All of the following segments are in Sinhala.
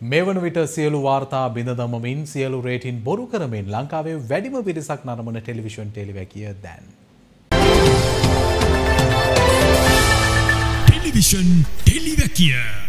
මේ වන විට සියලු වාර්තා බිඳදමමින් සියලු රේටින් බොරු කරමින් ලංකාවේ වැඩිම පිරිසක් නරමන ටෙලිවිෂන් ටෙලිවැකිය දැන්. ටෙලිවිෂන් ටෙලිවැකිය.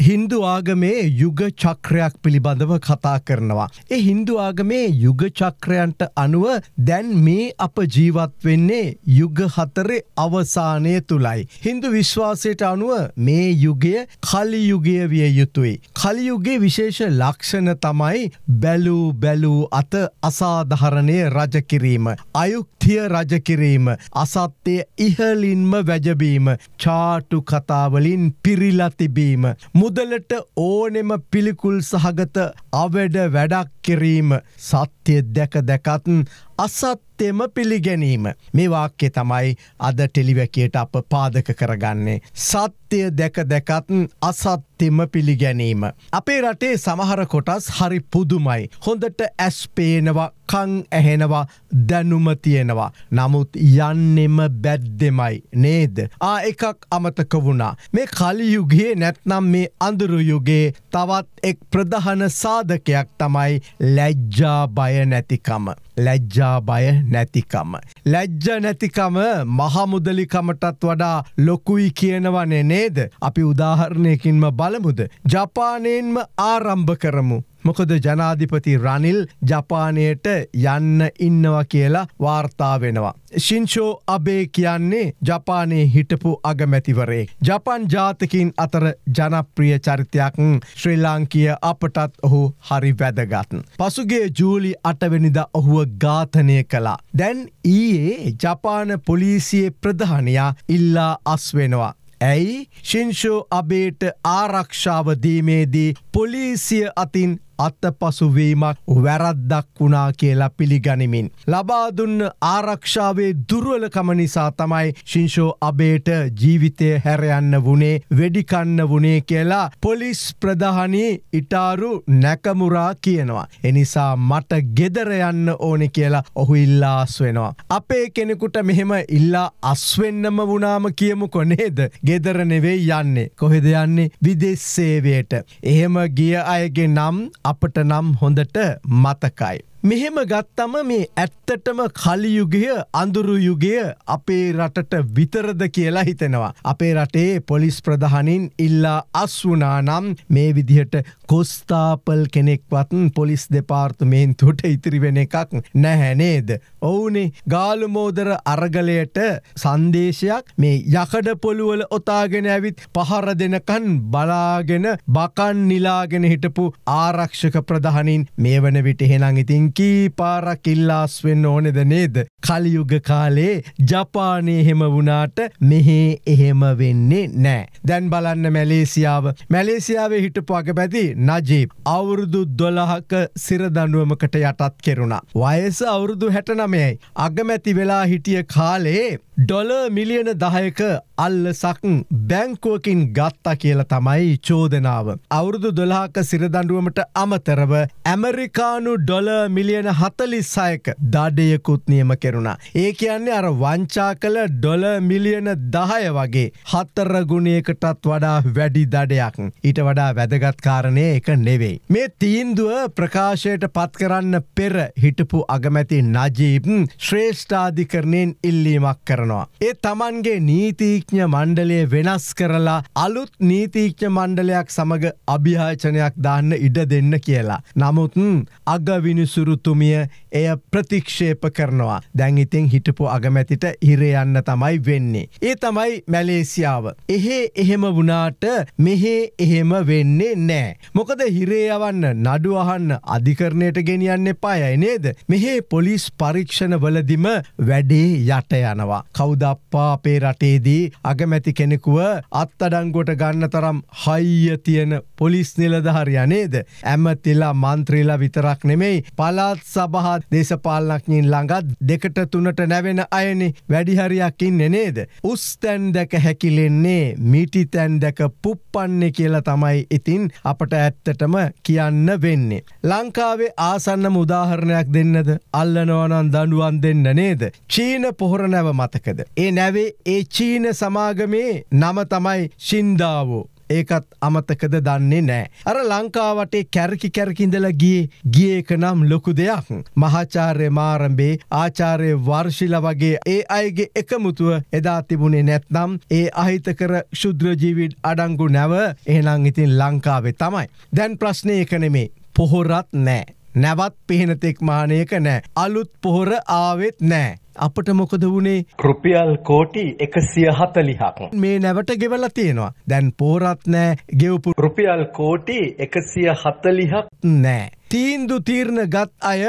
හින්දු ආගමේ යුග චක්‍රයක් පිළිබඳව කතා කරනවා. ඒ හින්දු ආගමේ යුග චක්‍රයන්ට අනුව දැන් මේ අප ජීවත් වෙන්නේ යුග හතරේ අවසානය තුලයි. හින්දු විශ්වාසයට අනුව මේ යුගය කලියුගය විය යුතුයි. කලියුගේ විශේෂ ලක්ෂණ තමයි බැලූ බැලූ අත අසාධහරණය රජකිරීම. අයුක්තිය රජකිරීම අසත්‍යය ඉහලින්ම වැජබීම චාටු කතාවලින් පිරිලතිබීම. මුද මුදලට ඕනෙම පිළිකුල් සහගත අවඩ වැඩක් කිරීම සත්‍යය දැක දැකත්න් අසත්‍යම පිළිගැනීම. මේ වාක්‍ය තමයි අද ටෙලිවැකයට අප පාදක කරගන්නේ. සත්‍යය දැක දැකත්න් අසත්‍යම පිළිගැනීම. අපේ රටේ සමහර කොටස් හරි පුදුමයි. හොඳට ඇස්පේනවා කං ඇහෙනවා දැනුම තියෙනවා. නමුත් යන්නෙම බැද්දෙමයි නේද. ආ එකක් අමතක වුණා. මේ කලියුගේ නැත්නම් මේ අඳුරුයුගේ තවත් එක් ප්‍රධහන සාධකයක් තමයි ලැජ්ජා බය නැතිකම. ලැජ්ජා බය නැතිකම. ලැජ්ජ නැතිකම මහමුදලිකමටත් වඩා ලොකුයි කියනවනේ නේද. අපි උදාහරණයකින්ම බලමුද. ජපානයෙන්ම ආරම්භ කරමු. මොකද ජනාධිපති රනිල් ජපානයට යන්න ඉන්නවා කියලා වාර්තා වෙනවා. ශිංෂෝ අබේ කියන්නේ ජපානයේ හිටපු අගමැතිවරේ. ජපන් ජාතකින් අතර ජනප්‍රිය චරිතයක් ශ්‍රී ලාංකිය අපටත් ඔහු හරි වැදගත්න්. පසුගේ ජූලි අටවෙනිද ඔහුව ඝාතනය කලා. දැන් ඊයේ ජපාන පොලිසියේ ප්‍රධානයා ඉල්ලා අස්වෙනවා. ඇයි ශිංෂෝ අබේට ආරක්ෂාව දීමේදී පොලිසිය අතින් අත්තපසුවීමක් වැරද්දක් වුණා කියලා පිළිගනිමින්. ලබාදුන්න ආරක්ෂාවේ දුර්වලකම නිසා තමයි ශිංෂෝ අබේට ජීවිතය හැරයන්න වුණේ වෙඩිකන්න වුණේ කියලා පොලිස් ප්‍රධානී ඉටාරු නැකමුරා කියනවා. එනිසා මට ගෙදරයන්න ඕනෙ කියලා ඔහු ඉල්ලාස් වෙනවා. අපේ කෙනෙකුට මෙහෙම ඉල්ලා අස්වෙන්නම වුණාම කියමු කොනේද ගෙදරනෙවෙයි යන්නේ කොහෙද යන්නේ විදෙස්සේවයට. එහෙම ගිය අයගේ නම් අපට නම් හොඳට මතකයි. මෙහෙම ගත්තම මේ ඇත්තටම කලියුගය අඳුරු යුගය අපේ රටට විතරද කියලා හිතෙනවා. අපේ රටේ පොලිස් ප්‍රධහනින් ඉල්ලා අස්වනා නම් මේ විදිහට කොස්ථාපල් කෙනෙක්වත් පොලිස් දෙපාර්තුමයෙන් තුට ඉතිරිවෙන එකක් නැහැනේද. ඔවුනේ ගාලුමෝදර අරගලයට සන්දේශයක් මේ යකඩ පොළුවල ඔතාගෙන ඇවිත් පහර දෙනකන් බලාගෙන බකන් නිලාගෙන හිටපු ආරක්ෂක ප්‍රධහනින් මේ වන විට හෙනං ඉතින් කී පාරක් ඉල්ලාස් වෙන්න ඕනෙද නේද. කලියුග කාලේ ජපානය හෙම වුණාට මෙහේ එහෙම වෙන්නේ නෑ. දැන් බලන්න මැලේසියාව මැලේසියාවේ හිටපු අගපැති නජීප් අවුරුදු දොලහක සිරදඩුවමකට යටත් කෙරුණා. වයස අවුරුදු හැටනමයයි. අගමැති වෙලා හිටිය කාලේ ඩොල මිලියන දහයක අල්ලසක් බැංකුවකින් ගත්තා කියල තමයි චෝදනාව. අවුරුදු දොලාක සිරදඩුවමට අමතරව ඇමරිකානු ඩොල මිලියන හතලිස්සායක දඩයකුත් නියම කෙරුණා. ඒ කියන්නේ අර වංචා කළ ඩොල මිලියන දහය වගේ හත්තරගුණයකටත් වඩා වැඩි දඩයක්. ඊට වඩා වැදගත්කාරණය එක නෙවෙයි. මේ තීන්දුව ප්‍රකාශයට පත් කරන්න පෙර හිටපු අගමැති නජීබ් ශ්‍රේෂ්ඨාධිකරණයෙන් ඉල්ලීමක් කරන. කරනවා. ඒ තමන්ගේ නීතිීඥ මණ්ඩලය වෙනස් කරලා අලුත් නීතිීඥ මණ්ඩලයක් සමඟ අභිහාචනයක් දාන්න ඉඩ දෙන්න කියලා. නමුත්න් අගවිනිසුරුතුමිය එය ප්‍රතික්ෂේප කරනවා දැංඉතින් හිටපු අගමැතිට හිරයන්න තමයි වෙන්නේ. ඒ තමයි මැලේසියාව. එහෙ එහෙම වනාට මෙහෙ එහෙම වෙන්නේ නෑ. මොකද හිරේයවන්න නඩුවහන්න අධිකරණයට ගෙනියන්න පායයි නේද. මෙහේ පොලිස් පරීක්ෂණ වලදිම වැඩේ යට යනවා. කෞදප්පා අපේ රටේදී අගමැති කෙනෙකුව අත්තඩංගොට ගන්න තරම් හයිය තියෙන පොලිස් නිලධහරයා නේද. ඇමතිලා මන්ත්‍රීලා විතරක් නෙමෙයි පලාත් සබහත් දේශපාලනක්ඥින් ළඟත් දෙකට තුනට නැවෙන අයනි වැඩිහරයක්කින්න නේද. උස්තැන් දැක හැකිලෙන්නේ මිටි තැන් දැක පුප්පන්නේ කියලා තමයි ඉතින් අපට ඇත්තටම කියන්න වෙන්නේ. ලංකාවේ ආසන්න මුදාහරණයක් දෙන්නද අල්ලනවනන් දඩුවන් දෙන්න නේද. චීන පොහොර නැව මතක. නැවකද. ඒ නැවේ ඒ චීන සමාගමේ නම තමයි ශින්දාවෝ. ඒකත් අමතකද දන්නේ නෑ. අර ලංකාවටේ කැරකි කැරකින්දලගේ ගියක නම් ලොකු දෙයක්. මහාචාර්ය මාරම්බේ ආචාරය වර්ශිල වගේ ඒ අයගේ එකමුතුව එදා තිබුණේ නැත්නම් ඒ අහිතකර ශුද්‍රජීවිඩ් අඩංගු නැව එහනං ඉතින් ලංකාවේ තමයි. දැන් ප්‍රශ්නය කනෙමේ පොහොරත් නෑ. නැවත් පිහෙනතෙක් මානයක නෑ. අලුත් පොහොර ආවෙත් නෑ. අපට මොකද වුණේ රුපියල් කෝටි එකසිය හතලිහක් මේ නැවට ගෙවල තියෙනවා දැන් පෝරත් නෑ ගෙවපු රුපියල් කෝටි එකසිය හතලිහක් නෑ තීන්දු තීරණ ගත් අය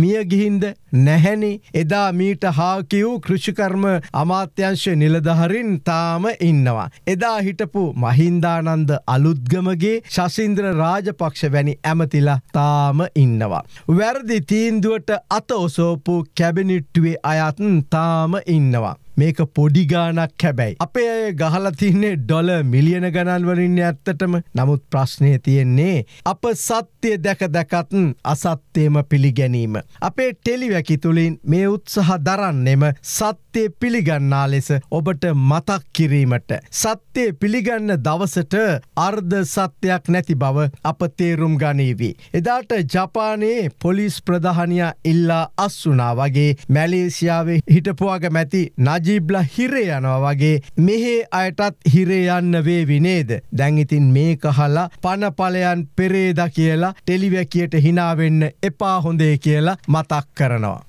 මියගිහින්ද නැහැනි එදා මීට හාකිවූ කෘෂිකර්ම අමාත්‍යංශ නිලධහරින් තාම ඉන්නවා. එදා හිටපු මහින්දානන්ද අලුද්ගමගේ ශසින්ද්‍ර රාජපක්ෂ වැනි ඇමතිලා තාම ඉන්නවා. වැරදි තීන්දුවට අත ඔසෝපු කැබිනිට්ටුවේ අයත් තාම ඉන්නවා. මේක පොඩිගානක් හැබැයි. අපේ අය ගහලතින්නේ ඩොල මිලියන ගණන්වලින් ඇත්තටම නමුත් ප්‍රශ්නය තියෙන්නේ. අප සත්‍යය දැක දැකත්න් අසත්‍යයම පිළිගැනීම. අපේ ටෙලිවැකි තුළින් මේ උත්සහ දරන්නෙම සත්‍යය පිළිගන්නා ලෙස ඔබට මතක් කිරීමට. සත්‍යය පිළිගන්න දවසට අර්ධ සත්‍යයක් නැති බව අප තේරුම් ගනීවී. එදාට ජපානයේ පොලිස් ප්‍රධානයා ඉල්ලා අස්සුනා වගේ මැලේසියාවේ හිටපුවාග මැති නජ ජීබ්ල හිරයනවා වගේ මෙහේ අයටත් හිරයන්න වේවි නේද දැන්ඉතින් මේ කහල්ලා පණපලයන් පෙරේද කියලා ටෙලිවැකියට හිනාවෙන්න එපා හොඳේ කියලා මතක් කරනවා.